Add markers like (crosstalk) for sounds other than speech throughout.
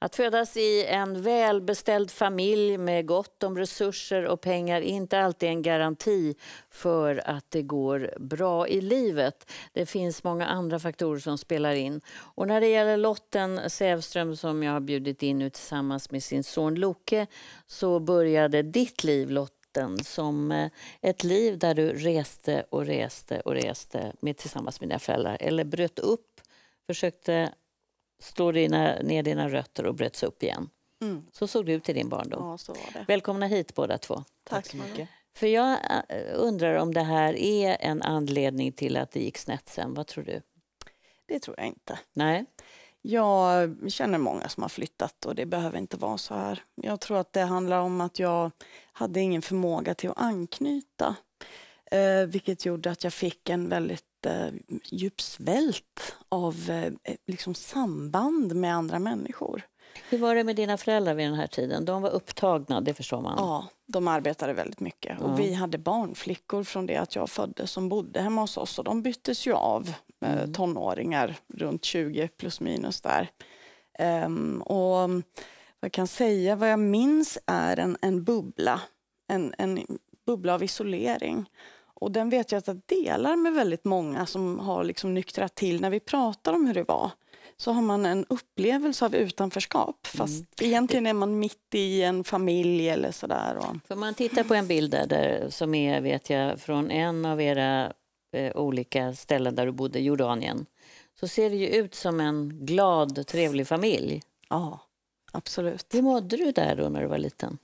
Att födas i en välbeställd familj med gott om resurser och pengar är inte alltid en garanti för att det går bra i livet. Det finns många andra faktorer som spelar in. Och när det gäller Lotten Sävström som jag har bjudit in nu tillsammans med sin son Loke så började ditt liv Lotten som eh, ett liv där du reste och reste och reste med, tillsammans med dina föräldrar. Eller bröt upp, försökte slå dina, ner dina rötter och bröts upp igen. Mm. Så såg det ut i din barndom. Ja, Välkomna hit båda två. Tack, Tack mycket. För jag eh, undrar om det här är en anledning till att det gick snett sen. Vad tror du? Det tror jag inte. Nej. Jag känner många som har flyttat och det behöver inte vara så här. Jag tror att det handlar om att jag hade ingen förmåga till att anknyta, eh, vilket gjorde att jag fick en väldigt jättedjup eh, svält av eh, eh, liksom samband med andra människor. Hur var det med dina föräldrar vid den här tiden? De var upptagna, det förstår man. Ja, de arbetade väldigt mycket. Och vi hade barnflickor från det att jag föddes som bodde hemma hos oss. Och de byttes ju av mm. tonåringar runt 20 plus minus där. Um, och vad jag kan säga, vad jag minns är en, en bubbla. En, en bubbla av isolering. Och den vet jag att jag delar med väldigt många som har liksom nyktrat till när vi pratar om hur det var så har man en upplevelse av utanförskap mm. fast mm. egentligen är man mitt i en familj eller sådär. Och... man tittar på en bild där, där som är, vet jag, från en av era eh, olika ställen där du bodde, Jordanien, så ser det ju ut som en glad, trevlig familj. Ja, absolut. Hur mådde du där då när du var liten?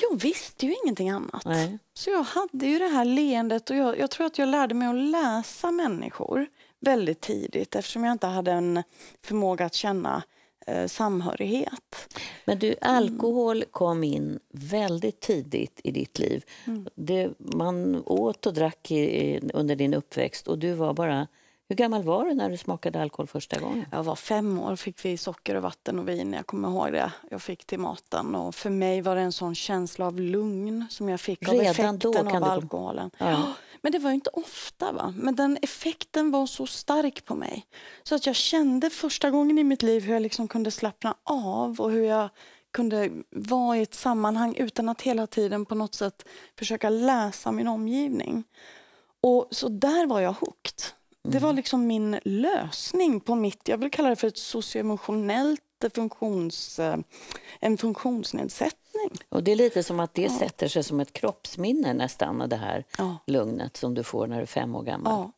Jag visste ju ingenting annat. Nej. Så jag hade ju det här leendet och jag, jag, tror att jag lärde mig att läsa människor väldigt tidigt eftersom jag inte hade en förmåga att känna eh, samhörighet. Men du, alkohol mm. kom in väldigt tidigt i ditt liv. Mm. Det, man åt och drack i, under din uppväxt och du var bara hur gammal var du när du smakade alkohol första gången? Jag var fem år fick vi socker och vatten och vin. Jag kommer ihåg det. Jag fick till maten och för mig var det en sån känsla av lugn som jag fick Redan av effekten av alkoholen. Ja. Men det var inte ofta va? Men den effekten var så stark på mig. Så att jag kände första gången i mitt liv hur jag liksom kunde slappna av och hur jag kunde vara i ett sammanhang utan att hela tiden på något sätt försöka läsa min omgivning. Och så där var jag hooked. Det var mm. liksom min lösning på mitt, jag vill kalla det för ett socioemotionellt eh, funktions, eh, en funktionsnedsättning. Och det är lite som att det ja. sätter sig som ett kroppsminne nästan, det här ja. lugnet som du får när du är fem år gammal. Ja.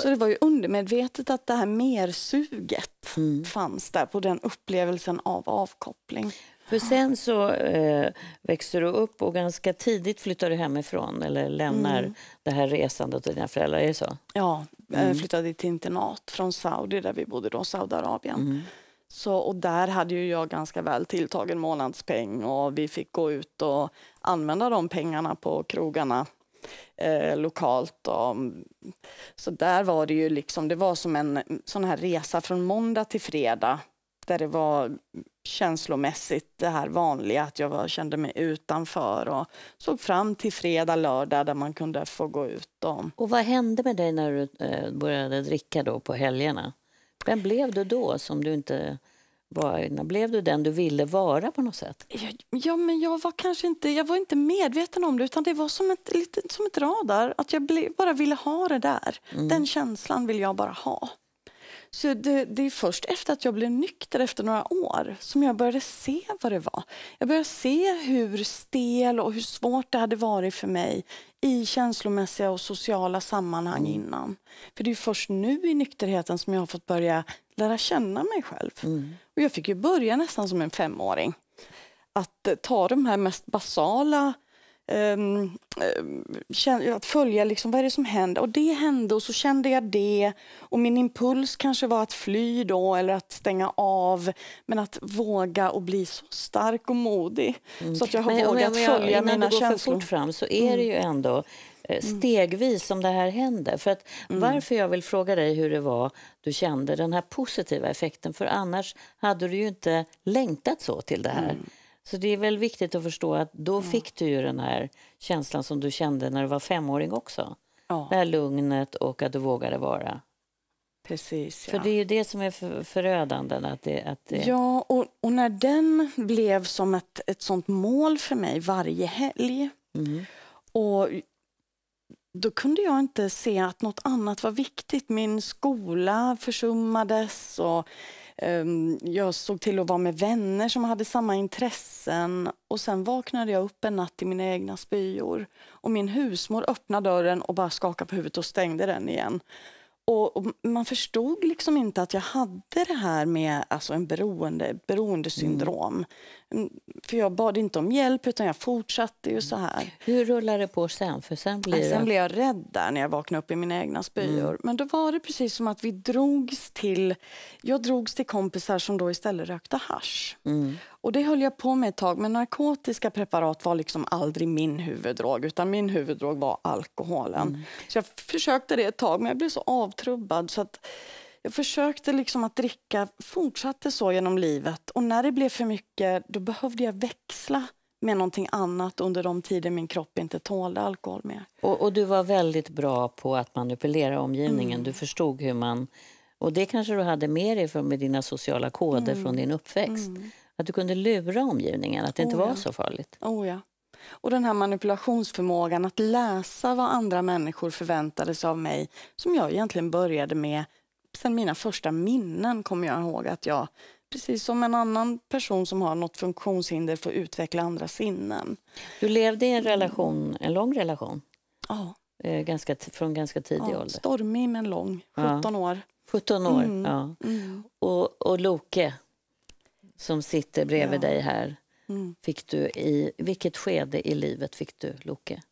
Så det var ju undermedvetet att det här mersuget mm. fanns där på den upplevelsen av avkoppling. För sen så eh, växer du upp och ganska tidigt flyttar du hemifrån eller lämnar mm. det här resandet och dina föräldrar, är det så? Ja, eh, mm. jag flyttade till internat från Saudi där vi bodde då, Saudiarabien. Mm. Så, och där hade ju jag ganska väl tilltagen månadspeng och vi fick gå ut och använda de pengarna på krogarna eh, lokalt. Och, mm, så där var det ju liksom, det var som en sån här resa från måndag till fredag där det var känslomässigt det här vanliga, att jag var, kände mig utanför och såg fram till fredag, lördag där man kunde få gå ut. Om. Och vad hände med dig när du eh, började dricka då på helgerna? Vem blev du då som du inte var Blev du den du ville vara på något sätt? Ja, men jag var kanske inte, jag var inte medveten om det utan det var som ett, lite, som ett radar, att jag ble, bara ville ha det där. Mm. Den känslan vill jag bara ha. Så det, det, är först efter att jag blev nykter efter några år som jag började se vad det var. Jag började se hur stel och hur svårt det hade varit för mig i känslomässiga och sociala sammanhang mm. innan. För det är först nu i nykterheten som jag har fått börja lära känna mig själv. Mm. Och jag fick ju börja nästan som en femåring. Att ta de här mest basala um, um, att följa liksom, vad är det som händer. Och det hände och så kände jag det. Och min impuls kanske var att fly då eller att stänga av. Men att våga och bli så stark och modig mm. så att jag har men, vågat om jag, om jag, mina du går känslor. för fort fram så är det ju mm. ändå eh, mm. stegvis som det här händer. För att, mm. Varför jag vill fråga dig hur det var du kände den här positiva effekten för annars hade du ju inte längtat så till det här. Mm. Så det är väl viktigt att förstå att då fick du ju den här känslan som du kände när du var femåring också. Ja. Det här lugnet och att du vågade vara. Precis, ja. För det är ju det som är förödande. Att det, att det... Ja, och, och, när den blev som ett, ett sånt mål för mig varje helg. Mm. Och då kunde jag inte se att något annat var viktigt. Min skola försummades och Ehm, jag såg till att vara med vänner som hade samma intressen och sen vaknade jag upp en natt i mina egna spyor och min husmor öppnade dörren och bara skakade på huvudet och stängde den igen. Och, och man förstod liksom inte att jag hade det här med alltså en beroende, beroendesyndrom. Mm. Mm, för jag bad inte om hjälp utan jag fortsatte ju så mm. här. Hur rullade det på sen? För sen, blir det... sen blev jag rädd där när jag vaknade upp i mina egna mm. spyor. Mm. Men då var det precis som att vi drogs till, jag drogs till kompisar som då istället rökte hash. Mm. Och det höll jag på med ett tag, men narkotiska preparat var liksom aldrig min huvuddrog, utan min huvuddrog var alkoholen. Mm. Så jag försökte det ett tag, men jag blev så avtrubbad så att jag försökte liksom att dricka, fortsatte så genom livet och när det blev för mycket då behövde jag växla med någonting annat under de tider min kropp inte tålde alkohol mer. Och, och du var väldigt bra på att manipulera omgivningen. Mm. Du förstod hur man... Och det kanske du hade med dig med dina sociala koder mm. från din uppväxt. Mm. Att du kunde lura omgivningen, att det oh, inte var ja. så farligt. Oh, ja. Och den här manipulationsförmågan att läsa vad andra människor förväntade sig av mig som jag egentligen började med Sen mina första minnen kommer jag ihåg att jag, precis som en annan person som har något funktionshinder, får utveckla andra sinnen. Du levde i en relation, en lång relation? Ja. Eh, ganska, från ganska tidig ja, ålder? Stormig men lång, 17 ja. år. 17 år, mm. ja. Mm. Och, och Loke, som sitter bredvid ja. dig här, mm. fick du i vilket skede i livet fick du Loke?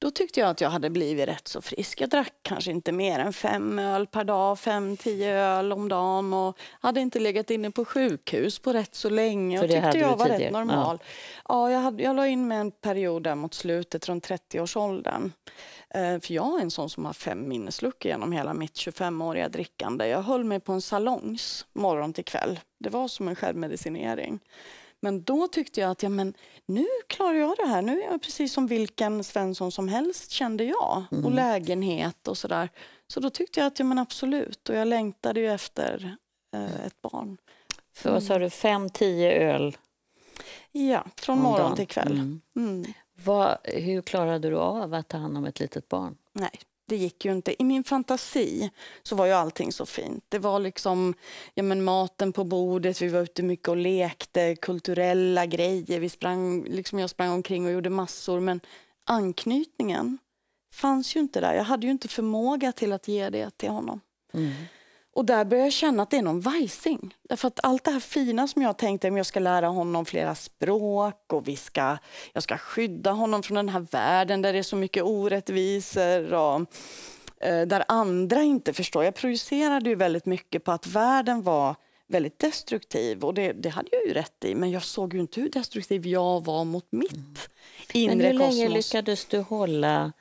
Då tyckte jag att jag hade blivit rätt så frisk. Jag drack kanske inte mer än fem öl per dag, fem, tio öl om dagen och hade inte legat inne på sjukhus på rätt så länge. För och tyckte jag var tidigare. rätt normal. Ja. ja, jag, hade, jag la in mig en period där mot slutet, runt 30-årsåldern. Eh, för jag är en sån som har fem minnesluckor genom hela mitt 25-åriga drickande. Jag höll mig på en salongs morgon till kväll. Det var som en självmedicinering. Men då tyckte jag att ja, men nu klarar jag det här. Nu är jag precis som vilken Svensson som helst kände jag. Mm. Och lägenhet och sådär. Så då tyckte jag att ja, men absolut. Och jag längtade ju efter eh, ett barn. Så vad sa mm. du, fem, tio öl? Ja, från morgon till kväll. Mm. Mm. Vad, hur klarade du av att ta hand om ett litet barn? Nej, det gick ju inte. I min fantasi så var ju allting så fint. Det var liksom ja, men maten på bordet, vi var ute mycket och lekte, kulturella grejer. Vi sprang, liksom jag sprang omkring och gjorde massor, men anknytningen fanns ju inte där. Jag hade ju inte förmåga till att ge det till honom. Mm. Och där börjar jag känna att det är någon vajsing. Därför att allt det här fina som jag tänkte, jag ska lära honom flera språk och vi ska, jag ska skydda honom från den här världen där det är så mycket orättvisor och eh, där andra inte förstår. Jag projicerade ju väldigt mycket på att världen var väldigt destruktiv och det, det hade jag ju rätt i men jag såg ju inte hur destruktiv jag var mot mitt mm. inre kosmos. Men hur länge kosmos. lyckades du hålla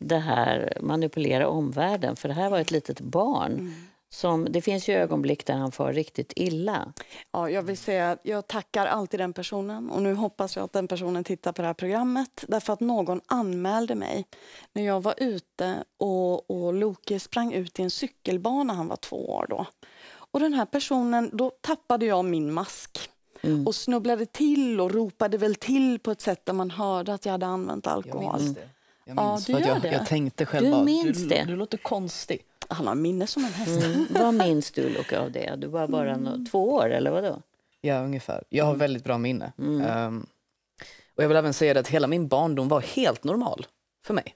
det här, manipulera omvärlden? För det här var ett litet barn. Mm som, det finns ju ögonblick där han får riktigt illa. Ja, jag vill säga att jag tackar alltid den personen och nu hoppas jag att den personen tittar på det här programmet därför att någon anmälde mig när jag var ute och, och Loke sprang ut i en cykelbana, han var två år då. Och den här personen, då tappade jag min mask mm. och snubblade till och ropade väl till på ett sätt där man hörde att jag hade använt alkohol. Jag minns det. Jag minns ja, du gör jag, det. jag tänkte själv du, minns du, det. du låter konstig han har minne som en häst. Mm. Vad minns du Luca av det? Du var bara mm. två år eller vadå? Ja, ungefär. Jag har mm. väldigt bra minne. Um, och jag vill även säga att hela min barndom var helt normal för mig.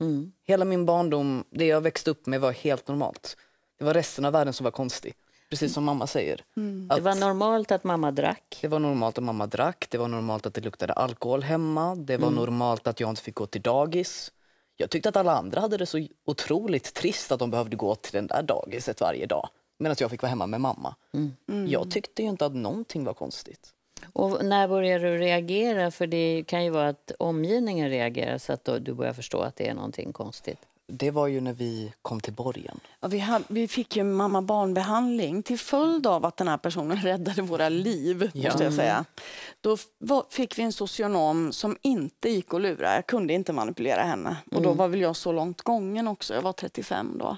Mm. Hela min barndom, det jag växte upp med var helt normalt. Det var resten av världen som var konstig precis som mamma säger. Mm. det var normalt att mamma drack. Det var normalt att mamma drack, det var normalt att det luktade alkohol hemma, det var mm. normalt att jag inte fick gå till dagis. Jag tyckte att alla andra hade det så otroligt trist att de behövde gå till den där dagiset varje dag. Medan jag fick vara hemma med mamma. Mm. mm. Jag tyckte inte att någonting var konstigt. Och när börjar du reagera? För det kan ju vara att omgivningen reagerar så att du börjar förstå att det är någonting konstigt det var ju när vi kom till borgen. Ja, vi, hade, vi, fick ju mamma-barn-behandling till följd av att den här personen (laughs) räddade våra liv. Ja. Måste jag mm. säga. Då fick vi en socionom som inte gick att lura. Jag kunde inte manipulera henne. Och Då mm. var väl jag så långt gången också. Jag var 35 då.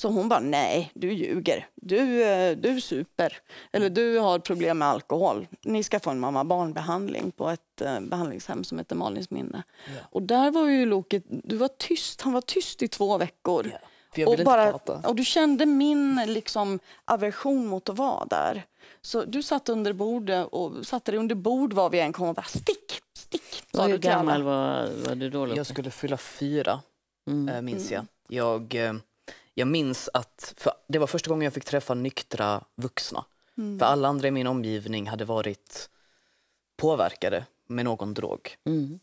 Så hon bara, nej, du ljuger. Du, eh, du super. Eller du har problem med alkohol. Ni ska få en mamma-barnbehandling på ett eh, behandlingshem som heter Malins minne. Ja. Och där var ju Loket, du var tyst. Han var tyst i två veckor. Ja. Och, bara, och, du kände min liksom, aversion mot att vara där. Så du satt under bordet eh, och satte dig under bord var vi än kom och bara stick, stick. Sa Hur gammal var, var du då? Jag skulle fylla fyra, mm. minns mm. jag. Jag jag minns att det var första gången jag fick träffa nyktra vuxna. Mm. För alla andra i min omgivning hade varit påverkade med någon drog. Mm.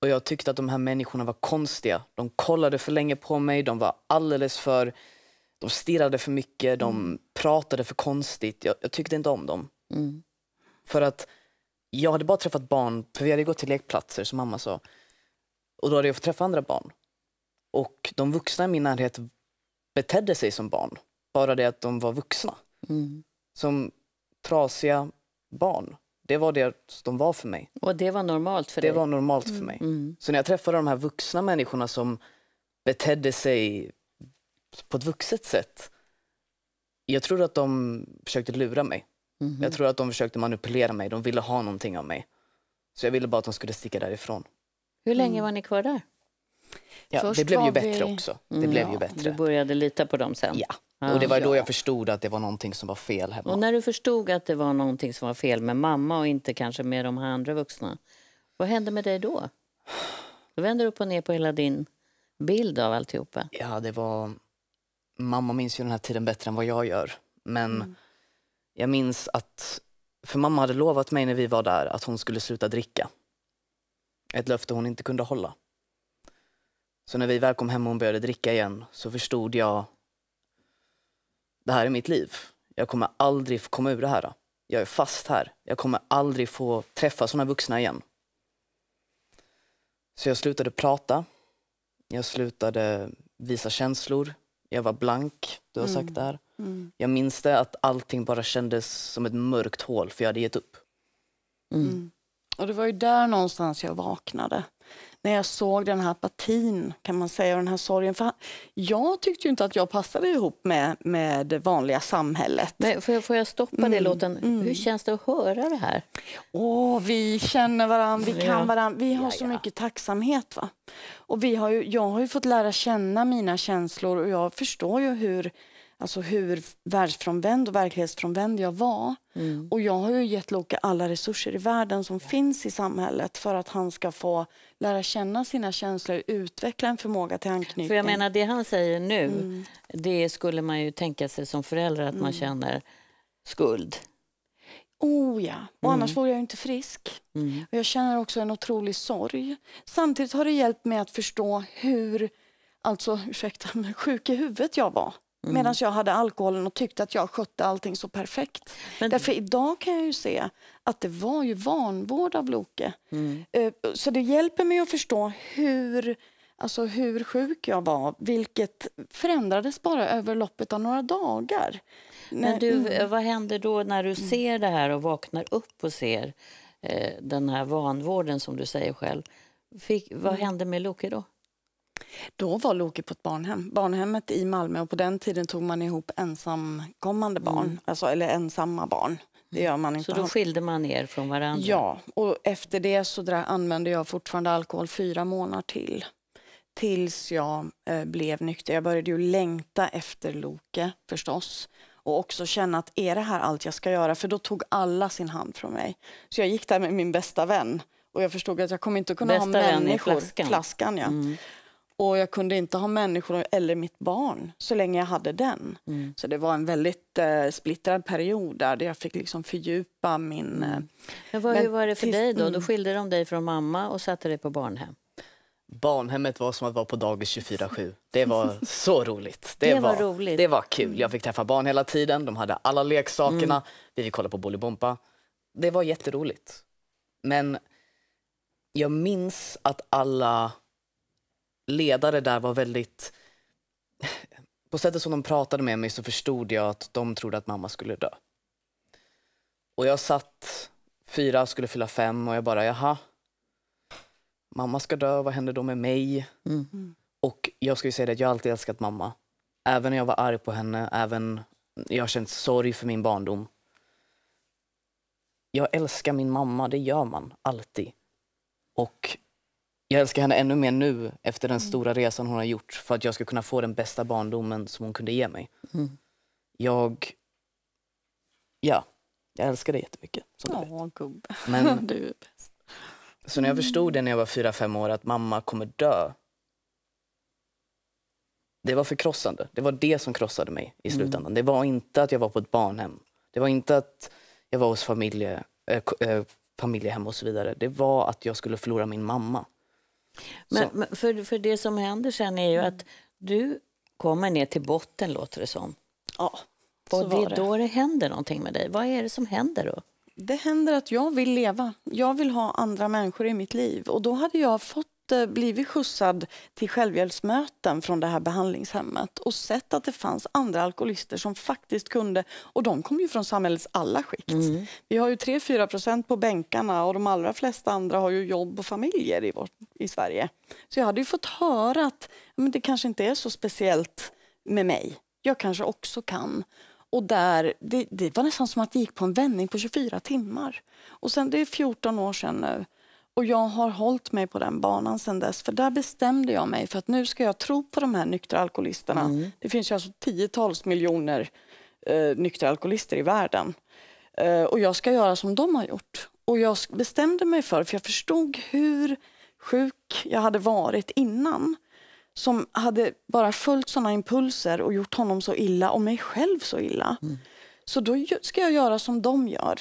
Och jag tyckte att de här människorna var konstiga. De kollade för länge på mig, de var alldeles för... De stirrade för mycket, de mm. pratade för konstigt. Jag, jag, tyckte inte om dem. Mm. För att jag hade bara träffat barn, för vi hade gått till lekplatser som mamma sa. Och då hade jag fått träffa andra barn. Och de vuxna i min närhet betedde sig som barn. Bara det att de var vuxna. Mm. Som trasiga barn. Det var det de var för mig. Och det var normalt för det dig? Det var normalt för mm. mig. Mm. Så när jag träffade de här vuxna människorna som betedde sig på ett vuxet sätt. Jag tror att de försökte lura mig. Mm. Jag tror att de försökte manipulera mig. De ville ha någonting av mig. Så jag ville bara att de skulle sticka därifrån. Hur länge mm. var ni kvar där? Ja, Först det blev ju bättre vi... också. Det mm, blev ja, ju bättre. Du började lita på dem sen? Ja. Och det var då jag förstod att det var någonting som var fel hemma. Och när du förstod att det var någonting som var fel med mamma och inte kanske med de här andra vuxna, vad hände med dig då? Då vände du upp och ner på hela din bild av alltihopa. Ja, det var... Mamma minns ju den här tiden bättre än vad jag gör. Men mm. jag minns att... För mamma hade lovat mig när vi var där att hon skulle sluta dricka. Ett löfte hon inte kunde hålla. Så när vi väl kom hem och hon började dricka igen så förstod jag det här är mitt liv. Jag kommer aldrig få komma ur det här. Jag är fast här. Jag kommer aldrig få träffa sådana vuxna igen. Så jag slutade prata. Jag slutade visa känslor. Jag var blank, du har mm. sagt där. Mm. Jag minns det att allting bara kändes som ett mörkt hål för jag hade gett upp. Mm. mm. Och det var ju där någonstans jag vaknade när jag såg den här apatin kan man säga, och den här sorgen. För jag tyckte inte att jag passade ihop med, med det vanliga samhället. Men får, jag, får jag stoppa mm. det låten? Mm. Hur känns det att höra det här? Åh, vi känner varandra, vi kan varandra, vi har ja, så mycket tacksamhet. va? Och vi har ju, jag har ju fått lära känna mina känslor och jag förstår ju hur alltså hur världsfrånvänd och verklighetsfrånvänd jag var. Mm. Och jag har ju gett Loke alla resurser i världen som finns i samhället för att han ska få lära känna sina känslor, och utveckla en förmåga till anknytning. För jag menar det han säger nu, mm. det skulle man ju tänka sig som förälder att mm. man känner skuld. Oh ja, och annars mm. vore jag inte frisk. Mm. Och jag känner också en otrolig sorg. Samtidigt har det hjälpt mig att förstå hur, alltså ursäkta, (laughs) sjuk i huvudet jag var. Mm. Medan jag hade alkoholen och tyckte att jag skötte allting så perfekt. Men... Därför idag kan jag ju se att det var ju vanvård av Loke. Mm. Eh, så det hjälper mig att förstå hur, alltså hur sjuk jag var, vilket förändrades bara över loppet av några dagar. Men du, mm. eh, vad händer då när du ser det här och vaknar upp och ser eh, den här vanvården som du säger själv? Fick, vad mm. hände med Loke då? Då var Loke på ett barnhem, barnhemmet i Malmö och på den tiden tog man ihop ensamkommande barn, mm. Alltså, eller ensamma barn. Det gör man mm. inte. Så då skilde man er från varandra? Ja, och efter det så använde jag fortfarande alkohol fyra månader till. Tills jag eh, blev nykter. Jag började ju längta efter Loke förstås och också känna att är det här allt jag ska göra? För då tog alla sin hand från mig. Så jag gick där med min bästa vän och jag förstod att jag kommer inte kunna bästa ha människor. Bästa vän i flaskan? flaskan ja. Mm. Och jag kunde inte ha människor eller mitt barn så länge jag hade den. Mm. Så det var en väldigt eh, splittrad period där, där jag fick liksom fördjupa min... Mm. Eh, men vad, men, hur var det för dig då? Då mm. skilde de dig från mamma och satte dig på barnhem. Barnhemmet var som att vara på dagis 24-7. Det var så roligt. Det, det var, var, roligt. Det var kul. Jag mm. fick träffa barn hela tiden. De hade alla leksakerna. Mm. Vi fick kolla på Bolibompa. Det var jätteroligt. Men jag minns att alla ledare där var väldigt... På sättet som de pratade med mig så förstod jag att de trodde att mamma skulle dö. Och jag satt fyra, skulle fylla fem och jag bara, jaha. Mamma ska dö, vad händer då med mig? Mm. Och jag ska ju säga det, jag har alltid älskat mamma. Även när jag var arg på henne, även jag har känt sorg för min barndom. Jag älskar min mamma, det gör man alltid. Och jag älskar henne ännu mer nu efter den mm. stora resan hon har gjort för att jag ska kunna få den bästa barndomen som hon kunde ge mig. Mm. Jag... Ja, jag älskar dig jättemycket. Som ja, gubbe. Men... (laughs) du är bäst. Så när jag förstod det när jag var fyra fem år, att mamma kommer dö. Det var förkrossande. Det var det som krossade mig i mm. slutändan. Mm. Det var inte att jag var på ett barnhem. Det var inte att jag var hos familje, äh, familjehem och så vidare. Det var att jag skulle förlora min mamma. Men, men, för, för det som händer sen är ju att du kommer ner till botten, låter det som. Ja, Och det är då det händer någonting med dig. Vad är det som händer då? Det händer att jag vill leva. Jag vill ha andra människor i mitt liv. Och då hade jag fått Eh, blivit skjutsad till självhjälpsmöten från det här behandlingshemmet och sett att det fanns andra alkoholister som faktiskt kunde, och de kom ju från samhällets alla skikt. Mm. Vi har ju 3-4 procent på bänkarna och de allra flesta andra har ju jobb och familjer i, vårt, i Sverige. Så jag hade ju fått höra att men det kanske inte är så speciellt med mig. Jag kanske också kan. Och där, det, det var nästan som att det gick på en vändning på 24 timmar. Och sen, det är 14 år sedan nu, och jag har hållit mig på den banan sen dess. För där bestämde jag mig för att nu ska jag tro på de här nyktra alkoholisterna. Mm. Det finns ju alltså tiotals miljoner eh, nyktra alkoholister i världen. Eh, och jag ska göra som de har gjort. Och jag bestämde mig för, för jag förstod hur sjuk jag hade varit innan. Som hade bara följt såna impulser och gjort honom så illa och mig själv så illa. Mm. Så då ska jag göra som de gör.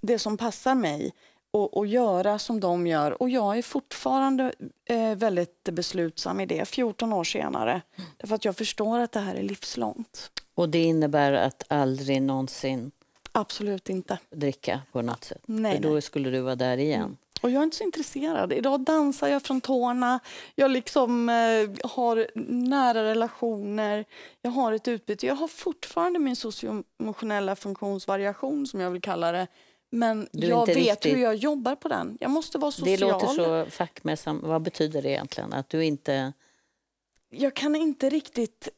Det som passar mig och, och göra som de gör. Och jag är fortfarande eh, väldigt beslutsam i det, 14 år senare. Mm. Därför att jag förstår att det här är livslångt. Och det innebär att aldrig någonsin Absolut inte. dricka på något sätt? Nej, För då nej. skulle du vara där igen? Mm. Och jag är inte så intresserad. Idag dansar jag från tårna, jag liksom, eh, har nära relationer, jag har ett utbyte. Jag har fortfarande min socioemotionella funktionsvariation, som jag vill kalla det, men jag vet riktigt... hur jag jobbar på den. Jag måste vara social. Det låter så fackmässigt. Vad betyder det egentligen? Att du inte... Jag kan inte riktigt...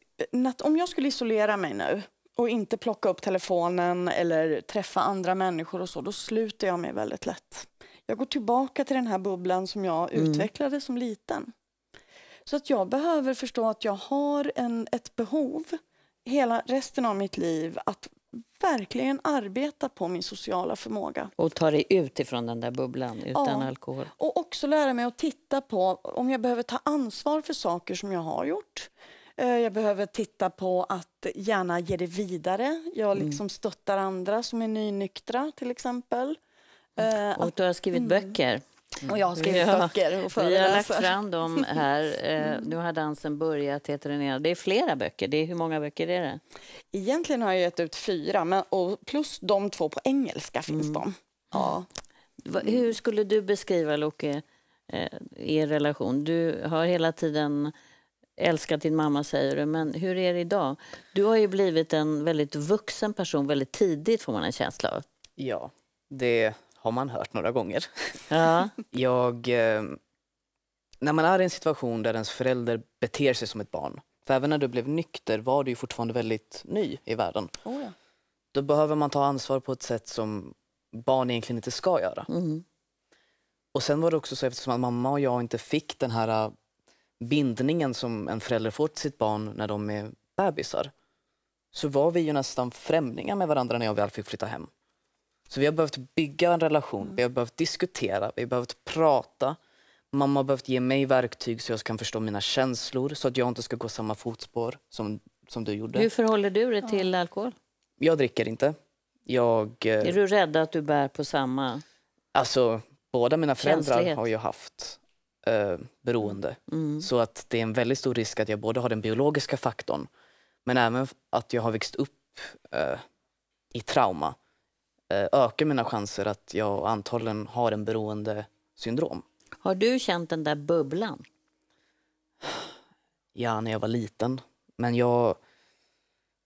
Om jag skulle isolera mig nu och inte plocka upp telefonen eller träffa andra människor och så, då sluter jag mig väldigt lätt. Jag går tillbaka till den här bubblan som jag mm. utvecklade som liten. Så att jag behöver förstå att jag har en, ett behov hela resten av mitt liv att verkligen arbeta på min sociala förmåga. Och ta dig ut ifrån den där bubblan utan ja. alkohol. Och också lära mig att titta på om jag behöver ta ansvar för saker som jag har gjort. Eh, jag behöver titta på att gärna ge det vidare. Jag mm. liksom stöttar andra som är nynyktra till exempel. Mm. Eh, Och du har skrivit mm. böcker. Mm. Och jag har skrivit ja. böcker och föreläser. Vi har lagt fram dem (laughs) här. Eh, nu har dansen börjat, heter den Det är flera böcker. Det är, hur många böcker är det? Egentligen har jag gett ut fyra, men, och plus de två på engelska finns mm. de. Ja. Hur skulle du beskriva, Loke, eh, er relation? Du har hela tiden älskat din mamma, säger du, men hur är det idag? Du har ju blivit en väldigt vuxen person väldigt tidigt, får man en känsla av. Ja, det har man hört några gånger. Ja. (laughs) jag, eh, när man är i en situation där ens förälder beter sig som ett barn, för även när du blev nykter var du ju fortfarande väldigt ny i världen. Oh ja. Då behöver man ta ansvar på ett sätt som barn egentligen inte ska göra. Mm. Och sen var det också så eftersom att mamma och jag inte fick den här eh, bindningen som en förälder får till sitt barn när de är bebisar. Så var vi ju nästan främlingar med varandra när jag väl fick flytta hem. Så vi har behövt bygga en relation, mm. vi har behövt diskutera, vi har behövt prata. Mamma har behövt ge mig verktyg så jag kan förstå mina känslor så att jag inte ska gå samma fotspår som, som du gjorde. Hur förhåller du dig till alkohol? Jag dricker inte. Jag, eh, är du rädd att du bär på samma... Alltså, båda mina föräldrar har ju haft eh, beroende. Mm. mm. Så att det är en väldigt stor risk att jag både har den biologiska faktorn men även att jag har växt upp eh, i trauma. Eh, ökar mina chanser att jag antagligen har en beroende syndrom. Har du känt den där bubblan? Ja, när jag var liten. Men jag,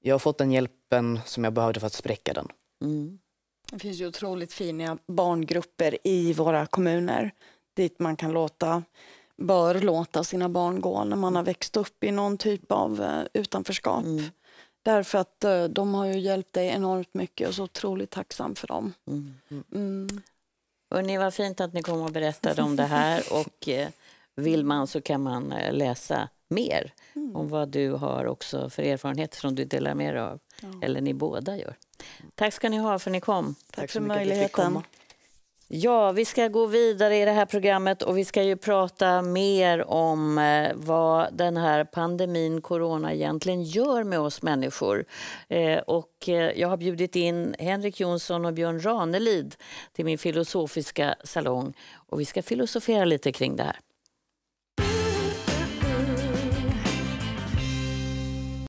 jag har fått den hjälpen som jag behövde för att spräcka den. Mm. Det finns ju otroligt fina barngrupper i våra kommuner dit man kan låta, bör låta sina barn gå när man har växt upp i någon typ av eh, utanförskap. Mm. Därför att eh, de har ju hjälpt dig enormt mycket och så otroligt tacksam för dem. Mm. Mm. mm. Hörrni, vad fint att ni kom och berättade om det här. (laughs) Och eh, vill man så kan man eh, läsa mer mm. om vad du har också för erfarenheter som du delar med dig av. Ja. Eller ni båda gör. Tack ska ni ha för att ni kom. Tack, Tack för möjligheten. Ja, vi ska gå vidare i det här programmet och vi ska ju prata mer om eh, vad den här pandemin, corona, egentligen gör med oss människor. Eh, och eh, jag har bjudit in Henrik Jonsson och Björn Ranelid till min filosofiska salong och vi ska filosofera lite kring det här.